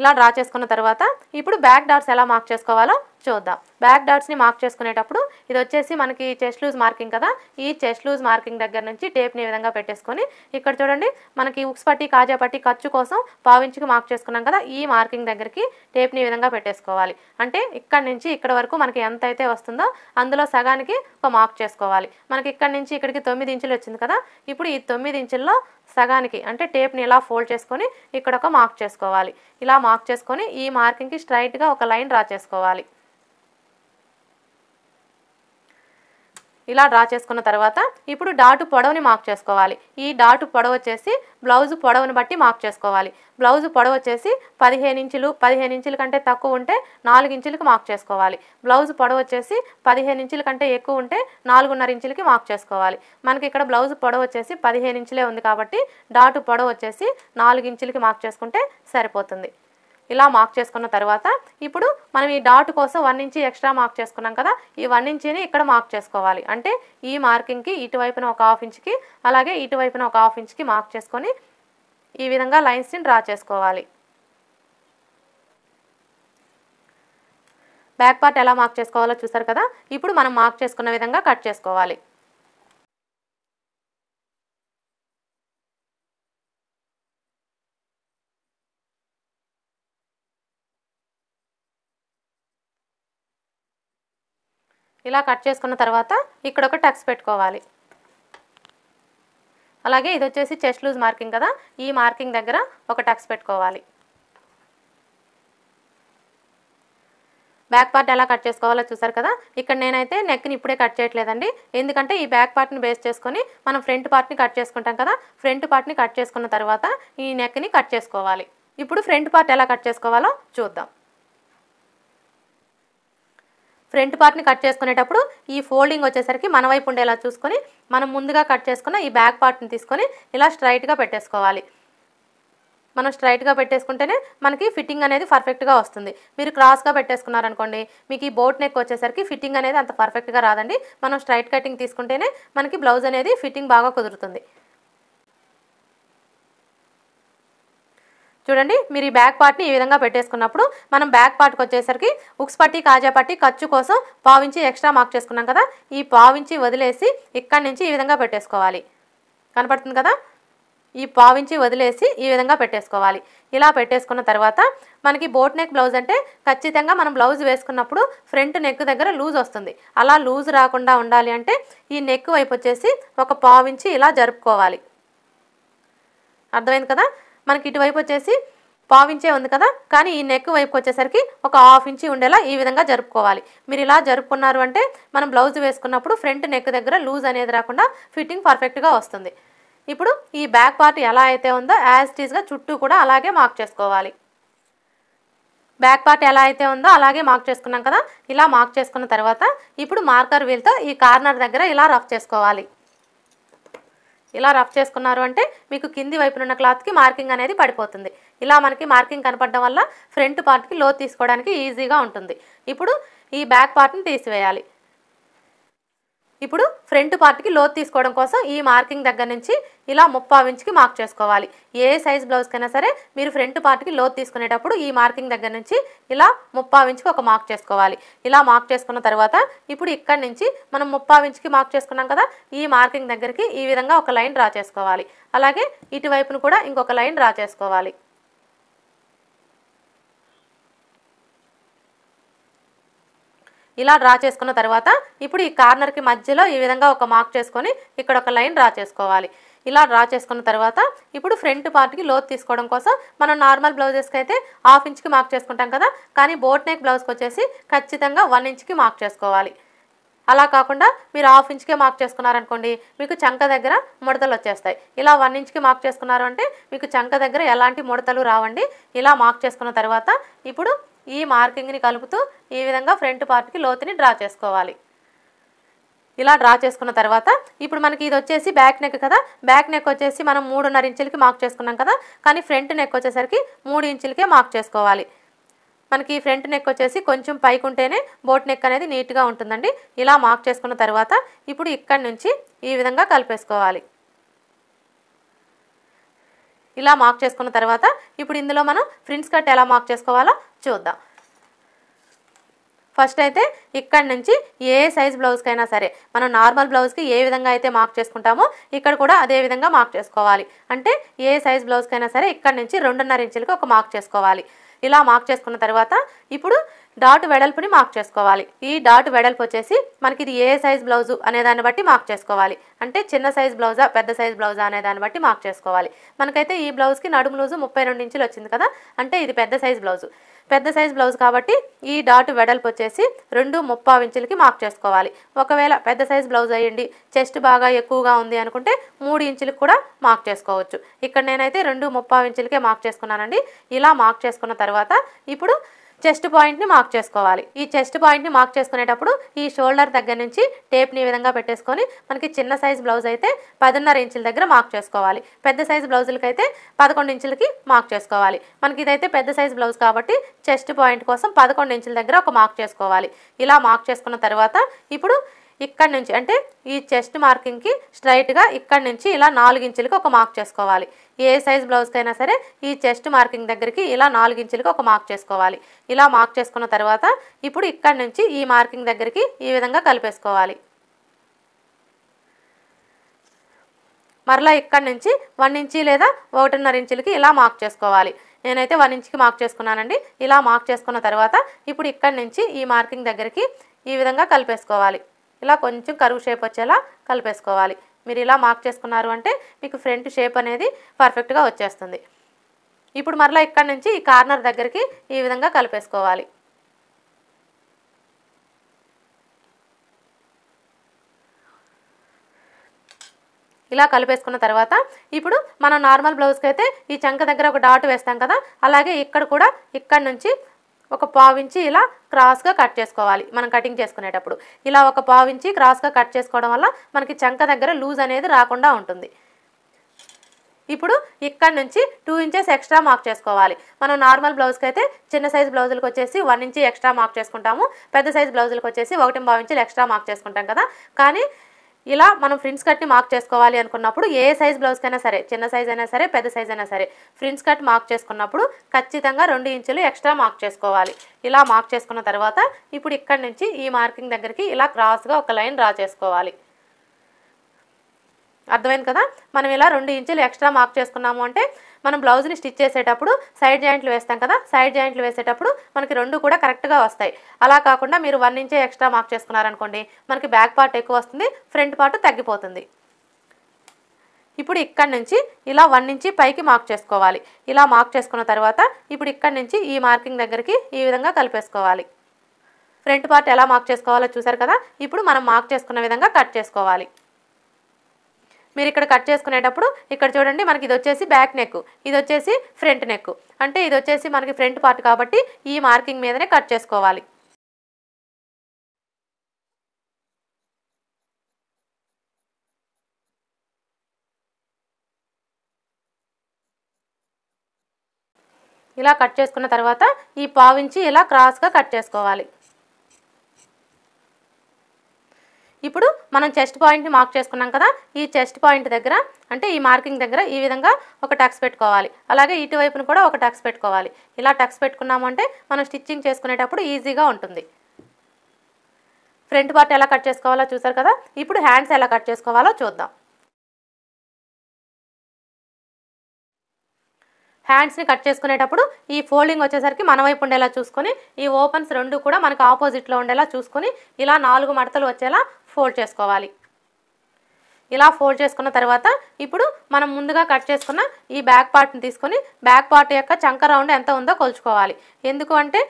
ఇలా డ్రా చేసుకున్న తర్వాత ఇప్పుడు బ్యాక్ డార్స్ ఎలా మార్క్ చేసుకోవాలో చూద్దాం బ్యాక్ డాట్స్ని మార్క్ చేసుకునేటప్పుడు ఇది వచ్చేసి మనకి చెస్ట్ లూజ్ మార్కింగ్ కదా ఈ చెస్ట్ లూజ్ మార్కింగ్ దగ్గర నుంచి టేప్ని ఈ విధంగా పెట్టేసుకొని ఇక్కడ చూడండి మనకి ఉక్స్ పట్టి కాజా పట్టి ఖర్చు కోసం పావించుకి మార్క్ చేసుకున్నాం కదా ఈ మార్కింగ్ దగ్గరికి టేప్ని ఈ విధంగా పెట్టేసుకోవాలి అంటే ఇక్కడ నుంచి ఇక్కడ వరకు మనకి ఎంత అయితే వస్తుందో అందులో సగానికి ఒక మార్క్ చేసుకోవాలి మనకి ఇక్కడ నుంచి ఇక్కడికి తొమ్మిది ఇంచులు వచ్చింది కదా ఇప్పుడు ఈ తొమ్మిది ఇంచుల్లో సగానికి అంటే టేప్ని ఇలా ఫోల్డ్ చేసుకొని ఇక్కడ ఒక మార్క్ చేసుకోవాలి ఇలా మార్క్ చేసుకొని ఈ మార్కింగ్కి స్ట్రైట్గా ఒక లైన్ డ్రా చేసుకోవాలి ఇలా డ్రా చేసుకున్న తర్వాత ఇప్పుడు డాటు పొడవుని మార్క్ చేసుకోవాలి ఈ డాటు పొడవు వచ్చేసి బ్లౌజ్ పొడవుని బట్టి మార్క్ చేసుకోవాలి బ్లౌజ్ పొడవు వచ్చేసి పదిహేను ఇంచులు పదిహేను ఇంచుల కంటే తక్కువ ఉంటే నాలుగు ఇంచులకి మార్క్ చేసుకోవాలి బ్లౌజ్ పొడవు వచ్చేసి పదిహేను ఇంచుల కంటే ఎక్కువ ఉంటే నాలుగున్నర ఇంచులకి మార్క్ చేసుకోవాలి మనకి ఇక్కడ బ్లౌజ్ పొడవు వచ్చేసి పదిహేను ఇంచులే ఉంది కాబట్టి డాటు పొడవు వచ్చేసి నాలుగు ఇంచులకి మార్క్ చేసుకుంటే సరిపోతుంది ఇలా మార్క్ చేసుకున్న తర్వాత ఇప్పుడు మనం ఈ డాట్ కోసం వన్ ఇంచి ఎక్స్ట్రా మార్క్ చేసుకున్నాం కదా ఈ వన్ ఇంచిని ఇక్కడ మార్క్ చేసుకోవాలి అంటే ఈ మార్కింగ్కి ఇటువైపున ఒక హాఫ్ ఇంచ్కి అలాగే ఇటువైపున ఒక హాఫ్ ఇంచ్కి మార్క్ చేసుకొని ఈ విధంగా లైన్స్ని డ్రా చేసుకోవాలి బ్యాక్ పార్ట్ ఎలా మార్క్ చేసుకోవాలో చూసారు కదా ఇప్పుడు మనం మార్క్ చేసుకున్న విధంగా కట్ చేసుకోవాలి ఇలా కట్ చేసుకున్న తర్వాత ఇక్కడ ఒక టక్స్ పెట్టుకోవాలి అలాగే ఇది వచ్చేసి చెస్ట్ లూజ్ మార్కింగ్ కదా ఈ మార్కింగ్ దగ్గర ఒక టక్స్ పెట్టుకోవాలి బ్యాక్ పార్ట్ ఎలా కట్ చేసుకోవాలో చూసారు కదా ఇక్కడ నేనైతే నెక్ని ఇప్పుడే కట్ చేయట్లేదండి ఎందుకంటే ఈ బ్యాక్ పార్ట్ని బేస్ చేసుకొని మనం ఫ్రంట్ పార్ట్ని కట్ చేసుకుంటాం కదా ఫ్రంట్ పార్ట్ని కట్ చేసుకున్న తర్వాత ఈ నెక్ని కట్ చేసుకోవాలి ఇప్పుడు ఫ్రంట్ పార్ట్ ఎలా కట్ చేసుకోవాలో చూద్దాం ఫ్రంట్ పార్ట్ని కట్ చేసుకునేటప్పుడు ఈ ఫోల్డింగ్ వచ్చేసరికి మన వైపు ఉండేలా చూసుకొని మనం ముందుగా కట్ చేసుకున్న ఈ బ్యాక్ పార్ట్ని తీసుకొని ఇలా స్ట్రైట్గా పెట్టేసుకోవాలి మనం స్ట్రైట్గా పెట్టేసుకుంటేనే మనకి ఫిట్టింగ్ అనేది పర్ఫెక్ట్గా వస్తుంది మీరు క్రాస్గా పెట్టేసుకున్నారనుకోండి మీకు ఈ బోట్ నెక్ వచ్చేసరికి ఫిట్టింగ్ అనేది అంత పర్ఫెక్ట్గా రాదండి మనం స్ట్రైట్ కటింగ్ తీసుకుంటేనే మనకి బ్లౌజ్ అనేది ఫిట్టింగ్ బాగా కుదురుతుంది చూడండి మీరు ఈ బ్యాక్ పార్ట్ని ఈ విధంగా పెట్టేసుకున్నప్పుడు మనం బ్యాక్ పార్ట్కి వచ్చేసరికి ఉక్స్ పట్టి కాజా పట్టి ఖర్చు కోసం పావించి ఎక్స్ట్రా మార్క్ చేసుకున్నాం కదా ఈ పావించి వదిలేసి ఇక్కడి నుంచి ఈ విధంగా పెట్టేసుకోవాలి కనపడుతుంది కదా ఈ పావించి వదిలేసి ఈ విధంగా పెట్టేసుకోవాలి ఇలా పెట్టేసుకున్న తర్వాత మనకి బోట్ నెక్ బ్లౌజ్ అంటే ఖచ్చితంగా మనం బ్లౌజ్ వేసుకున్నప్పుడు ఫ్రంట్ నెక్ దగ్గర లూజ్ వస్తుంది అలా లూజ్ రాకుండా ఉండాలి అంటే ఈ నెక్ వైపు వచ్చేసి ఒక పావించి ఇలా జరుపుకోవాలి అర్థమైంది కదా మనకి ఇటువైపు వచ్చేసి పావించే ఉంది కదా కానీ ఈ నెక్ వైపుకి వచ్చేసరికి ఒక హాఫ్ ఇంచి ఉండేలా ఈ విధంగా జరుపుకోవాలి మీరు ఇలా జరుపుకున్నారు అంటే మనం బ్లౌజ్ వేసుకున్నప్పుడు ఫ్రంట్ నెక్ దగ్గర లూజ్ అనేది రాకుండా ఫిట్టింగ్ పర్ఫెక్ట్గా వస్తుంది ఇప్పుడు ఈ బ్యాక్ పార్ట్ ఎలా అయితే ఉందో యాజ్ టీజ్గా చుట్టూ కూడా అలాగే మార్క్ చేసుకోవాలి బ్యాక్ పార్ట్ ఎలా అయితే ఉందో అలాగే మార్క్ చేసుకున్నాం కదా ఇలా మార్క్ చేసుకున్న తర్వాత ఇప్పుడు మార్కర్ వీల్తో ఈ కార్నర్ దగ్గర ఇలా రఫ్ చేసుకోవాలి ఇలా రఫ్ చేసుకున్నారు అంటే మీకు కింది వైపున ఉన్న క్లాత్కి మార్కింగ్ అనేది పడిపోతుంది ఇలా మనకి మార్కింగ్ కనపడడం వల్ల ఫ్రంట్ పార్ట్కి లో తీసుకోవడానికి ఈజీగా ఉంటుంది ఇప్పుడు ఈ బ్యాక్ పార్ట్ని తీసివేయాలి ఇప్పుడు ఫ్రంట్ పార్ట్కి లోత్ తీసుకోవడం కోసం ఈ మార్కింగ్ దగ్గర నుంచి ఇలా ముప్పావు ఇంచుకి మార్క్ చేసుకోవాలి ఏ సైజ్ బ్లౌజ్కైనా సరే మీరు ఫ్రంట్ పార్ట్కి లోత్ తీసుకునేటప్పుడు ఈ మార్కింగ్ దగ్గర నుంచి ఇలా ముప్పావు ఇంచుకి ఒక మార్క్ చేసుకోవాలి ఇలా మార్క్ చేసుకున్న తర్వాత ఇప్పుడు ఇక్కడ నుంచి మనం ముప్పావు ఇంచుకి మార్క్ చేసుకున్నాం కదా ఈ మార్కింగ్ దగ్గరికి ఈ విధంగా ఒక లైన్ డ్రా చేసుకోవాలి అలాగే ఇటువైపును కూడా ఇంకొక లైన్ డ్రా చేసుకోవాలి ఇలా డ్రా చేసుకున్న తర్వాత ఇప్పుడు ఈ కార్నర్కి మధ్యలో ఈ విధంగా ఒక మార్క్ చేసుకొని ఇక్కడ ఒక లైన్ డ్రా చేసుకోవాలి ఇలా డ్రా చేసుకున్న తర్వాత ఇప్పుడు ఫ్రంట్ పార్ట్కి లోతు తీసుకోవడం కోసం మనం నార్మల్ బ్లౌజెస్కి అయితే హాఫ్ ఇంచ్కి మార్క్ చేసుకుంటాం కదా కానీ బోట్ నెక్ బ్లౌజ్కి వచ్చేసి ఖచ్చితంగా వన్ ఇంచ్కి మార్క్ చేసుకోవాలి అలా కాకుండా మీరు హాఫ్ ఇంచ్కే మార్క్ చేసుకున్నారనుకోండి మీకు చంక దగ్గర ముడతలు వచ్చేస్తాయి ఇలా వన్ ఇంచ్కి మార్క్ చేసుకున్నారు అంటే మీకు చంక దగ్గర ఎలాంటి ముడతలు రావండి ఇలా మార్క్ చేసుకున్న తర్వాత ఇప్పుడు ఈ మార్కింగ్ని కలుపుతూ ఈ విధంగా ఫ్రంట్ పార్ట్కి లోతుని డ్రా చేసుకోవాలి ఇలా డ్రా చేసుకున్న తర్వాత ఇప్పుడు మనకి ఇది వచ్చేసి బ్యాక్ నెక్ కదా బ్యాక్ నెక్ వచ్చేసి మనం మూడున్నర ఇంచులకి మార్క్ చేసుకున్నాం కదా కానీ ఫ్రంట్ నెక్ వచ్చేసరికి మూడు ఇంచులకే మార్క్ చేసుకోవాలి మనకి ఫ్రంట్ నెక్ వచ్చేసి కొంచెం పైకి ఉంటేనే బోట్ నెక్ అనేది నీట్గా ఉంటుందండి ఇలా మార్క్ చేసుకున్న తర్వాత ఇప్పుడు ఇక్కడి నుంచి ఈ విధంగా కలిపేసుకోవాలి ఇలా మార్క్ చేసుకున్న తర్వాత ఇప్పుడు ఇందులో మనం ఫ్రింట్స్ కట్ ఎలా మార్క్ చేసుకోవాలో చూద్దాం ఫస్ట్ అయితే ఇక్కడ నుంచి ఏ సైజ్ బ్లౌజ్కైనా సరే మనం నార్మల్ బ్లౌజ్కి ఏ విధంగా అయితే మార్క్ చేసుకుంటామో ఇక్కడ కూడా అదే విధంగా మార్క్ చేసుకోవాలి అంటే ఏ సైజ్ బ్లౌజ్కైనా సరే ఇక్కడ నుంచి రెండున్నర ఇంచులకి ఒక మార్క్ చేసుకోవాలి ఇలా మార్క్ చేసుకున్న తర్వాత ఇప్పుడు డాట్ వెడల్పుని మార్క్ చేసుకోవాలి ఈ డాట్ వెడల్పు వచ్చేసి మనకి ఇది ఏ సైజ్ బ్లౌజు అనే దాన్ని బట్టి మార్క్ చేసుకోవాలి అంటే చిన్న సైజ్ బ్లౌజా పెద్ద సైజ్ బ్లౌజా అనే దాన్ని బట్టి మార్క్ చేసుకోవాలి మనకైతే ఈ బ్లౌజ్కి నడుము లూజు ముప్పై రెండు ఇంచులు వచ్చింది కదా అంటే ఇది పెద్ద సైజ్ బ్లౌజు పెద్ద సైజ్ బ్లౌజ్ కాబట్టి ఈ డాట్ వెడల్పు వచ్చేసి రెండు ముప్పై ఇంచులకి మార్క్ చేసుకోవాలి ఒకవేళ పెద్ద సైజ్ బ్లౌజ్ అయ్యండి చెస్ట్ బాగా ఎక్కువగా ఉంది అనుకుంటే మూడు ఇంచులకు కూడా మార్క్ చేసుకోవచ్చు ఇక్కడ నేనైతే రెండు ముప్పై ఇంచులకే మార్క్ చేసుకున్నానండి ఇలా మార్క్ చేసుకున్న తర్వాత ఇప్పుడు చెస్ట్ పాయింట్ని మార్క్ చేసుకోవాలి ఈ చెస్ట్ పాయింట్ని మార్క్ చేసుకునేటప్పుడు ఈ షోల్డర్ దగ్గర నుంచి టేప్ని ఈ విధంగా పెట్టేసుకొని మనకి చిన్న సైజ్ బ్లౌజ్ అయితే పదిన్నర ఇంచుల దగ్గర మార్క్ చేసుకోవాలి పెద్ద సైజ్ బ్లౌజులకి అయితే పదకొండు ఇంచులకి మార్క్ చేసుకోవాలి మనకి ఇదైతే పెద్ద సైజ్ బ్లౌజ్ కాబట్టి చెస్ట్ పాయింట్ కోసం పదకొండు ఇంచుల దగ్గర ఒక మార్క్ చేసుకోవాలి ఇలా మార్క్ చేసుకున్న తర్వాత ఇప్పుడు ఇక్కడ నుంచి అంటే ఈ చెస్ట్ మార్కింగ్కి స్ట్రైట్గా ఇక్కడ నుంచి ఇలా నాలుగు ఇంచులకి ఒక మార్క్ చేసుకోవాలి ఏ సైజ్ బ్లౌజ్కైనా సరే ఈ చెస్ట్ మార్కింగ్ దగ్గరికి ఇలా నాలుగు ఇంచులకి ఒక మార్క్ చేసుకోవాలి ఇలా మార్క్ చేసుకున్న తర్వాత ఇప్పుడు ఇక్కడ నుంచి ఈ మార్కింగ్ దగ్గరికి ఈ విధంగా కలిపేసుకోవాలి మరలా ఇక్కడ నుంచి వన్ ఇంచి లేదా ఒకటిన్నర ఇంచులకి ఇలా మార్క్ చేసుకోవాలి నేనైతే వన్ ఇంచ్కి మార్క్ చేసుకున్నానండి ఇలా మార్క్ చేసుకున్న తర్వాత ఇప్పుడు ఇక్కడ నుంచి ఈ మార్కింగ్ దగ్గరికి ఈ విధంగా కలిపేసుకోవాలి ఇలా కొంచెం కరువు షేప్ వచ్చేలా కలిపేసుకోవాలి మీరు ఇలా మార్క్ చేసుకున్నారు అంటే మీకు ఫ్రంట్ షేప్ అనేది పర్ఫెక్ట్గా వచ్చేస్తుంది ఇప్పుడు మరలా ఇక్కడ నుంచి ఈ కార్నర్ దగ్గరికి ఈ విధంగా కలిపేసుకోవాలి ఇలా కలిపేసుకున్న తర్వాత ఇప్పుడు మనం నార్మల్ బ్లౌజ్కి అయితే ఈ చంక దగ్గర ఒక డాట్ వేస్తాం కదా అలాగే ఇక్కడ కూడా ఇక్కడ నుంచి ఒక పావించి ఇలా క్రాస్గా కట్ చేసుకోవాలి మనం కటింగ్ చేసుకునేటప్పుడు ఇలా ఒక పావించి క్రాస్గా కట్ చేసుకోవడం వల్ల మనకి చంక దగ్గర లూజ్ అనేది రాకుండా ఉంటుంది ఇప్పుడు ఇక్కడ నుంచి టూ ఇంచెస్ ఎక్స్ట్రా మార్క్ చేసుకోవాలి మనం నార్మల్ బ్లౌజ్కి అయితే చిన్న సైజ్ బ్లౌజులకు వచ్చేసి వన్ ఇంచి ఎక్స్ట్రా మార్క్ చేసుకుంటాము పెద్ద సైజ్ బ్లౌజులకు వచ్చేసి ఒకటి బావించి ఎక్స్ట్రా మార్క్ చేసుకుంటాం కదా కానీ ఇలా మనం ఫ్రిన్స్ కట్ని మార్క్ చేసుకోవాలి అనుకున్నప్పుడు ఏ సైజ్ బ్లౌజ్కైనా సరే చిన్న సైజ్ అయినా సరే పెద్ద సైజ్ అయినా సరే ఫ్రిన్స్ కట్ మార్క్ చేసుకున్నప్పుడు ఖచ్చితంగా రెండు ఇంచులు ఎక్స్ట్రా మార్క్ చేసుకోవాలి ఇలా మార్క్ చేసుకున్న తర్వాత ఇప్పుడు ఇక్కడి నుంచి ఈ మార్కింగ్ దగ్గరికి ఇలా క్రాస్గా ఒక లైన్ డ్రా చేసుకోవాలి అర్థమైంది కదా మనం ఇలా రెండు ఇంచులు ఎక్స్ట్రా మార్క్ చేసుకున్నాము అంటే మనం బ్లౌజ్ని స్టిచ్ చేసేటప్పుడు సైడ్ జాయింట్లు వేస్తాం కదా సైడ్ జాయింట్లు వేసేటప్పుడు మనకి రెండు కూడా కరెక్ట్గా వస్తాయి అలా కాకుండా మీరు వన్ ఇంచే ఎక్స్ట్రా మార్క్ చేసుకున్నారనుకోండి మనకి బ్యాక్ పార్ట్ ఎక్కువ వస్తుంది ఫ్రంట్ పార్ట్ తగ్గిపోతుంది ఇప్పుడు ఇక్కడ నుంచి ఇలా వన్ ఇంచి పైకి మార్క్ చేసుకోవాలి ఇలా మార్క్ చేసుకున్న తర్వాత ఇప్పుడు ఇక్కడ నుంచి ఈ మార్కింగ్ దగ్గరికి ఈ విధంగా కలిపేసుకోవాలి ఫ్రంట్ పార్ట్ ఎలా మార్క్ చేసుకోవాలో చూసారు కదా ఇప్పుడు మనం మార్క్ చేసుకున్న విధంగా కట్ చేసుకోవాలి మీరు ఇక్కడ కట్ చేసుకునేటప్పుడు ఇక్కడ చూడండి మనకి ఇది వచ్చేసి బ్యాక్ నెక్ ఇది వచ్చేసి ఫ్రంట్ నెక్ అంటే ఇది వచ్చేసి మనకి ఫ్రంట్ పార్ట్ కాబట్టి ఈ మార్కింగ్ మీదనే కట్ చేసుకోవాలి ఇలా కట్ చేసుకున్న తర్వాత ఈ పావించి ఇలా క్రాస్గా కట్ చేసుకోవాలి ఇప్పుడు మనం చెస్ట్ పాయింట్ని మార్క్ చేసుకున్నాం కదా ఈ చెస్ట్ పాయింట్ దగ్గర అంటే ఈ మార్కింగ్ దగ్గర ఈ విధంగా ఒక టక్స్ పెట్టుకోవాలి అలాగే ఇటువైపును కూడా ఒక టక్స్ పెట్టుకోవాలి ఇలా టక్స్ పెట్టుకున్నాము అంటే మనం స్టిచ్చింగ్ చేసుకునేటప్పుడు ఈజీగా ఉంటుంది ఫ్రంట్ పార్ట్ ఎలా కట్ చేసుకోవాలో చూసారు కదా ఇప్పుడు హ్యాండ్స్ ఎలా కట్ చేసుకోవాలో చూద్దాం హ్యాండ్స్ని కట్ చేసుకునేటప్పుడు ఈ ఫోల్డింగ్ వచ్చేసరికి మన వైపు ఉండేలా చూసుకొని ఈ ఓపెన్స్ రెండు కూడా మనకు ఆపోజిట్లో ఉండేలా చూసుకొని ఇలా నాలుగు మడతలు వచ్చేలా ఫోల్డ్ చేసుకోవాలి ఇలా ఫోల్డ్ చేసుకున్న తర్వాత ఇప్పుడు మనం ముందుగా కట్ చేసుకున్న ఈ బ్యాక్ పార్ట్ని తీసుకొని బ్యాక్ పార్ట్ యొక్క చంక రౌండ్ ఎంత ఉందో కొలుచుకోవాలి ఎందుకు అంటే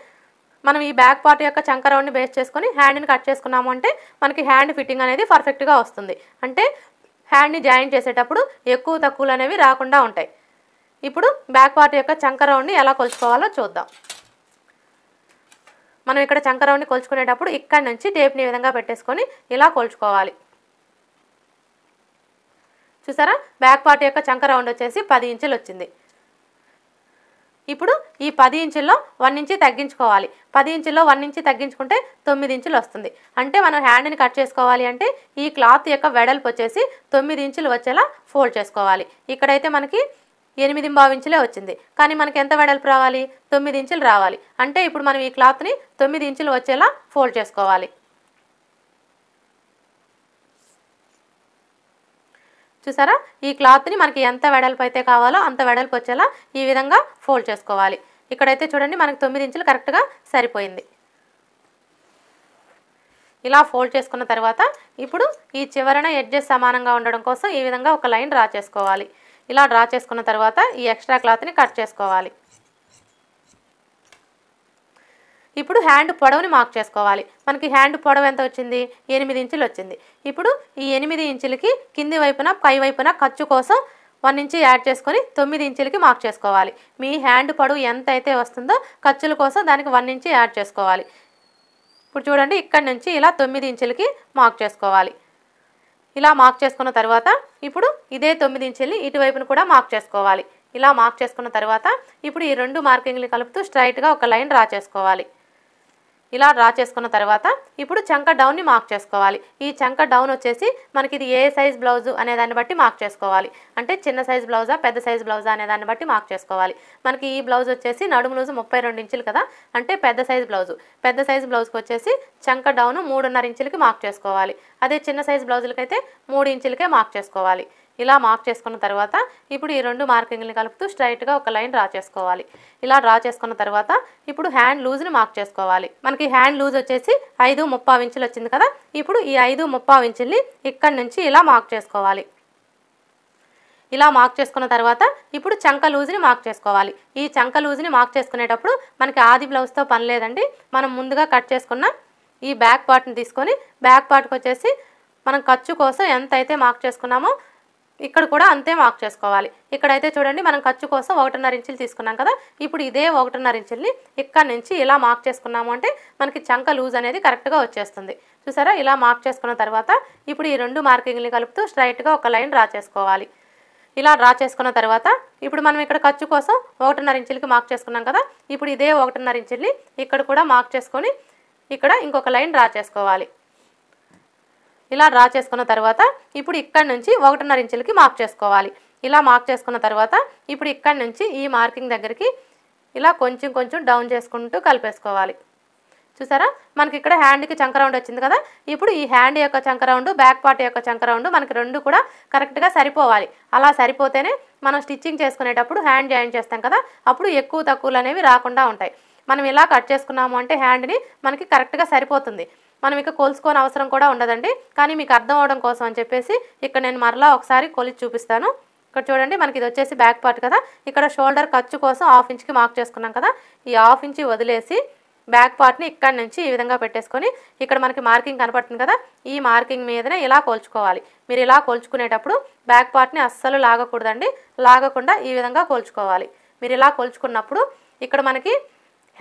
మనం ఈ బ్యాక్ పార్ట్ యొక్క చంక రౌండ్ని బేస్ చేసుకొని హ్యాండ్ని కట్ చేసుకున్నాము అంటే మనకి హ్యాండ్ ఫిట్టింగ్ అనేది పర్ఫెక్ట్గా వస్తుంది అంటే హ్యాండ్ని జాయిన్ చేసేటప్పుడు ఎక్కువ తక్కువలు అనేవి రాకుండా ఉంటాయి ఇప్పుడు బ్యాక్ పార్ట్ యొక్క చంక రౌండ్ని ఎలా కొలుచుకోవాలో చూద్దాం మనం ఇక్కడ చంకరౌండ్ని కొలుచుకునేటప్పుడు ఇక్కడ నుంచి టేప్ని విధంగా పెట్టేసుకొని ఇలా కొలుచుకోవాలి చూసారా బ్యాక్ పార్ట్ యొక్క చంక రౌండ్ వచ్చేసి పది ఇంచులు వచ్చింది ఇప్పుడు ఈ పది ఇంచుల్లో వన్ ఇంచి తగ్గించుకోవాలి పది ఇంచుల్లో వన్ ఇంచి తగ్గించుకుంటే తొమ్మిది ఇంచులు వస్తుంది అంటే మనం హ్యాండ్ని కట్ చేసుకోవాలి అంటే ఈ క్లాత్ యొక్క వెడల్పు వచ్చేసి తొమ్మిది ఇంచులు వచ్చేలా ఫోల్డ్ చేసుకోవాలి ఇక్కడైతే మనకి ఎనిమిది ఇంచులే వచ్చింది కానీ మనకి ఎంత వెడల్పు రావాలి తొమ్మిది ఇంచులు రావాలి అంటే ఇప్పుడు మనం ఈ క్లాత్ని తొమ్మిది ఇంచులు వచ్చేలా ఫోల్డ్ చేసుకోవాలి చూసారా ఈ క్లాత్ని మనకి ఎంత వెడల్పు అయితే కావాలో అంత వెడల్పు వచ్చేలా ఈ విధంగా ఫోల్డ్ చేసుకోవాలి ఇక్కడైతే చూడండి మనకు తొమ్మిది ఇంచులు కరెక్ట్గా సరిపోయింది ఇలా ఫోల్డ్ చేసుకున్న తర్వాత ఇప్పుడు ఈ చివరన ఎడ్జెస్ సమానంగా ఉండడం కోసం ఈ విధంగా ఒక లైన్ డ్రా చేసుకోవాలి ఇలా డ్రా చేసుకున్న తర్వాత ఈ ఎక్స్ట్రా క్లాత్ని కట్ చేసుకోవాలి ఇప్పుడు హ్యాండ్ పొడవుని మార్క్ చేసుకోవాలి మనకి హ్యాండ్ పొడవు ఎంత వచ్చింది ఎనిమిది ఇంచులు వచ్చింది ఇప్పుడు ఈ ఎనిమిది ఇంచులకి కింది వైపున పై వైపున ఖర్చు కోసం వన్ ఇంచు యాడ్ చేసుకొని తొమ్మిది ఇంచులకి మార్క్ చేసుకోవాలి మీ హ్యాండ్ పొడవు ఎంత అయితే వస్తుందో ఖర్చుల కోసం దానికి వన్ ఇంచు యాడ్ చేసుకోవాలి ఇప్పుడు చూడండి ఇక్కడ నుంచి ఇలా తొమ్మిది ఇంచులకి మార్క్ చేసుకోవాలి ఇలా మార్క్ చేసుకున్న తర్వాత ఇప్పుడు ఇదే తొమ్మిది వెళ్ళి ఇటువైపును కూడా మార్క్ చేసుకోవాలి ఇలా మార్క్ చేసుకున్న తర్వాత ఇప్పుడు ఈ రెండు మార్కింగ్లు కలుపుతూ స్ట్రైట్గా ఒక లైన్ డ్రా చేసుకోవాలి ఇలా డ్రా చేసుకున్న తర్వాత ఇప్పుడు చంక డౌన్ని మార్క్ చేసుకోవాలి ఈ చంక డౌన్ వచ్చేసి మనకి ఇది ఏ సైజ్ బ్లౌజు అనే దాన్ని బట్టి మార్క్ చేసుకోవాలి అంటే చిన్న సైజ్ బ్లౌజా పెద్ద సైజ్ బ్లౌజా అనే దాన్ని బట్టి మార్క్ చేసుకోవాలి మనకి ఈ బ్లౌజ్ వచ్చేసి నడుము లూజు ముప్పై రెండు ఇంచులు కదా అంటే పెద్ద సైజ్ బ్లౌజు పెద్ద సైజ్ బ్లౌజ్కి వచ్చేసి చంక డౌన్ మూడున్నర ఇంచులకి మార్క్ చేసుకోవాలి అదే చిన్న సైజ్ బ్లౌజులకైతే మూడు ఇంచులకే మార్క్ చేసుకోవాలి ఇలా మార్క్ చేసుకున్న తర్వాత ఇప్పుడు ఈ రెండు మార్కింగ్ని కలుపుతూ స్ట్రైట్గా ఒక లైన్ డ్రా చేసుకోవాలి ఇలా డ్రా చేసుకున్న తర్వాత ఇప్పుడు హ్యాండ్ లూజ్ని మార్క్ చేసుకోవాలి మనకి హ్యాండ్ లూజ్ వచ్చేసి ఐదు ముప్పావు ఇంచులు వచ్చింది కదా ఇప్పుడు ఈ ఐదు ముప్పావు ఇంచుల్ని ఇక్కడి నుంచి ఇలా మార్క్ చేసుకోవాలి ఇలా మార్క్ చేసుకున్న తర్వాత ఇప్పుడు చంక లూజ్ని మార్క్ చేసుకోవాలి ఈ చంక లూజ్ని మార్క్ చేసుకునేటప్పుడు మనకి ఆది బ్లౌజ్తో పని లేదండి మనం ముందుగా కట్ చేసుకున్న ఈ బ్యాక్ పార్ట్ని తీసుకొని బ్యాక్ పార్ట్కి వచ్చేసి మనం ఖర్చు కోసం ఎంత అయితే మార్క్ చేసుకున్నామో ఇక్కడ కూడా అంతే మార్క్ చేసుకోవాలి ఇక్కడైతే చూడండి మనం ఖర్చు కోసం ఒకటిన్నర ఇంచులు తీసుకున్నాం కదా ఇప్పుడు ఇదే ఒకటిన్నర ఇంచుల్ని ఇక్కడ నుంచి ఇలా మార్క్ చేసుకున్నాము అంటే మనకి చంక లూజ్ అనేది కరెక్ట్గా వచ్చేస్తుంది చూసారా ఇలా మార్క్ చేసుకున్న తర్వాత ఇప్పుడు ఈ రెండు మార్కింగ్ని కలుపుతూ స్ట్రైట్గా ఒక లైన్ డ్రా చేసుకోవాలి ఇలా డ్రా చేసుకున్న తర్వాత ఇప్పుడు మనం ఇక్కడ ఖర్చు కోసం ఒకటిన్నర ఇంచులకి మార్క్ చేసుకున్నాం కదా ఇప్పుడు ఇదే ఒకటిన్నర ఇంచుల్ని ఇక్కడ కూడా మార్క్ చేసుకొని ఇక్కడ ఇంకొక లైన్ డ్రా చేసుకోవాలి ఇలా డ్రా చేసుకున్న తర్వాత ఇప్పుడు ఇక్కడ నుంచి ఒకటిన్నర ఇంచులకి మార్క్ చేసుకోవాలి ఇలా మార్క్ చేసుకున్న తర్వాత ఇప్పుడు ఇక్కడ నుంచి ఈ మార్కింగ్ దగ్గరికి ఇలా కొంచెం కొంచెం డౌన్ చేసుకుంటూ కలిపేసుకోవాలి చూసారా మనకి ఇక్కడ హ్యాండ్కి చంక రౌండ్ వచ్చింది కదా ఇప్పుడు ఈ హ్యాండ్ యొక్క చంక రౌండ్ బ్యాక్ పార్ట్ యొక్క చంక రౌండ్ మనకి రెండు కూడా కరెక్ట్గా సరిపోవాలి అలా సరిపోతేనే మనం స్టిచ్చింగ్ చేసుకునేటప్పుడు హ్యాండ్ జాయిన్ చేస్తాం కదా అప్పుడు ఎక్కువ తక్కువలు అనేవి రాకుండా ఉంటాయి మనం ఇలా కట్ చేసుకున్నాము అంటే హ్యాండ్ని మనకి కరెక్ట్గా సరిపోతుంది మనం ఇక కొలుసుకోని అవసరం కూడా ఉండదండి కానీ మీకు అర్థం అవడం కోసం అని చెప్పేసి ఇక్కడ నేను మరలా ఒకసారి కొలిచి చూపిస్తాను ఇక్కడ చూడండి మనకి ఇది వచ్చేసి బ్యాక్ పార్ట్ కదా ఇక్కడ షోల్డర్ ఖర్చు కోసం హాఫ్ ఇంచ్కి మార్క్ చేసుకున్నాం కదా ఈ హాఫ్ ఇంచి వదిలేసి బ్యాక్ పార్ట్ని ఇక్కడ నుంచి ఈ విధంగా పెట్టేసుకొని ఇక్కడ మనకి మార్కింగ్ కనపడుతుంది కదా ఈ మార్కింగ్ మీదనే ఇలా కోల్చుకోవాలి మీరు ఇలా కోల్చుకునేటప్పుడు బ్యాక్ పార్ట్ని అస్సలు లాగకూడదండి లాగకుండా ఈ విధంగా కోల్చుకోవాలి మీరు ఇలా కోల్చుకున్నప్పుడు ఇక్కడ మనకి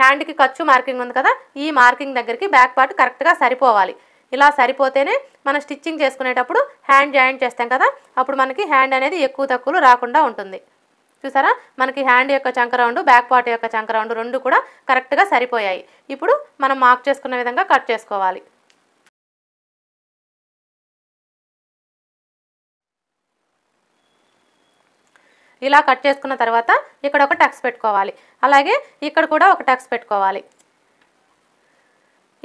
హ్యాండ్కి ఖర్చు మార్కింగ్ ఉంది కదా ఈ మార్కింగ్ దగ్గరికి బ్యాక్ పార్ట్ కరెక్ట్గా సరిపోవాలి ఇలా సరిపోతేనే మనం స్టిచ్చింగ్ చేసుకునేటప్పుడు హ్యాండ్ జాయింట్ చేస్తాం కదా అప్పుడు మనకి హ్యాండ్ అనేది ఎక్కువ తక్కువలు రాకుండా ఉంటుంది చూసారా మనకి హ్యాండ్ యొక్క చంక రౌండ్ బ్యాక్ పార్ట్ యొక్క చంక రౌండ్ రెండు కూడా కరెక్ట్గా సరిపోయాయి ఇప్పుడు మనం మార్క్ చేసుకున్న విధంగా కట్ చేసుకోవాలి ఇలా కట్ చేసుకున్న తర్వాత ఇక్కడ ఒక టక్స్ పెట్టుకోవాలి అలాగే ఇక్కడ కూడా ఒక టక్స్ పెట్టుకోవాలి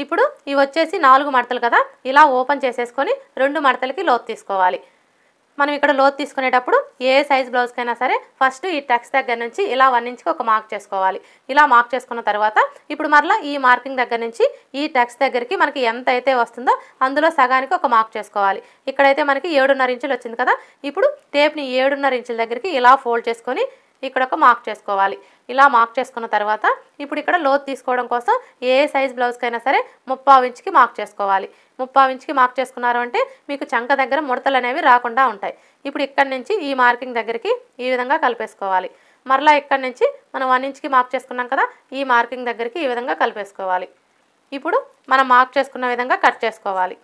ఇప్పుడు ఇవి వచ్చేసి నాలుగు మడతలు కదా ఇలా ఓపెన్ చేసేసుకొని రెండు మడతలకి లోతు తీసుకోవాలి మనం ఇక్కడ లోతు తీసుకునేటప్పుడు ఏ సైజ్ బ్లౌజ్కైనా సరే ఫస్ట్ ఈ టెక్స్ దగ్గర నుంచి ఇలా వన్ ఇంచ్కి ఒక మార్క్ చేసుకోవాలి ఇలా మార్క్ చేసుకున్న తర్వాత ఇప్పుడు మరలా ఈ మార్కింగ్ దగ్గర నుంచి ఈ టెక్స్ దగ్గరికి మనకి ఎంత అయితే వస్తుందో అందులో సగానికి ఒక మార్క్ చేసుకోవాలి ఇక్కడైతే మనకి ఏడున్నర ఇంచులు వచ్చింది కదా ఇప్పుడు టేప్ని ఏడున్నర ఇంచుల దగ్గరికి ఇలా ఫోల్డ్ చేసుకొని ఇక్కడ ఒక మార్క్ చేసుకోవాలి ఇలా మార్క్ చేసుకున్న తర్వాత ఇప్పుడు ఇక్కడ లోతు తీసుకోవడం కోసం ఏ సైజ్ బ్లౌజ్కైనా సరే ముప్పావు ఇంచుకి మార్క్ చేసుకోవాలి ముప్పావు ఇంచుకి మార్క్ చేసుకున్నారు అంటే మీకు చంక దగ్గర ముడతలు అనేవి రాకుండా ఉంటాయి ఇప్పుడు ఇక్కడ నుంచి ఈ మార్కింగ్ దగ్గరికి ఈ విధంగా కలిపేసుకోవాలి మరలా ఇక్కడ నుంచి మనం వన్ ఇంచ్కి మార్క్ చేసుకున్నాం కదా ఈ మార్కింగ్ దగ్గరికి ఈ విధంగా కలిపేసుకోవాలి ఇప్పుడు మనం మార్క్ చేసుకున్న విధంగా కట్ చేసుకోవాలి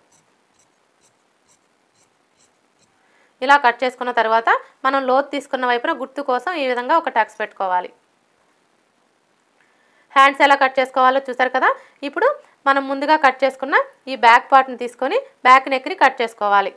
ఇలా కట్ చేసుకున్న తర్వాత మనం లోతు తీసుకున్న వైపున గుర్తు కోసం ఈ విధంగా ఒక టాక్స్ పెట్టుకోవాలి హ్యాండ్స్ ఎలా కట్ చేసుకోవాలో చూసారు కదా ఇప్పుడు మనం ముందుగా కట్ చేసుకున్న ఈ బ్యాక్ పార్ట్ని తీసుకొని బ్యాక్ నెక్ని కట్ చేసుకోవాలి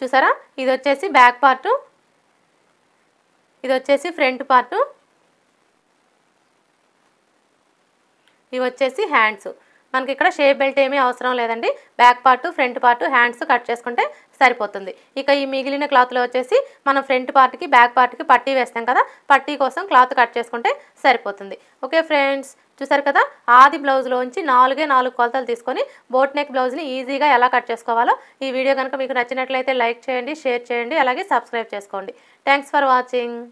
చూసారా ఇది వచ్చేసి బ్యాక్ పార్ట్ ఇది వచ్చేసి ఫ్రంట్ పార్టు ఇవి వచ్చేసి హ్యాండ్స్ మనకి ఇక్కడ షేప్ బెల్ట్ ఏమీ అవసరం లేదండి back part front part hands cut చేసుకుంటే సరిపోతుంది ఇక ఈ మిగిలిన క్లాత్లో వచ్చేసి మనం ఫ్రంట్ పార్ట్కి బ్యాక్ పార్ట్కి పట్టీ వేస్తాం కదా పట్టీ కోసం క్లాత్ కట్ చేసుకుంటే సరిపోతుంది ఓకే ఫ్రెండ్స్ చూసారు కదా ఆది బ్లౌజ్లోంచి నాలుగే నాలుగు కొలతలు తీసుకొని బోట్ నెక్ బ్లౌజ్ని ఈజీగా ఎలా కట్ చేసుకోవాలో ఈ వీడియో కనుక మీకు నచ్చినట్లయితే లైక్ చేయండి షేర్ చేయండి అలాగే సబ్స్క్రైబ్ చేసుకోండి థ్యాంక్స్ ఫర్ వాచింగ్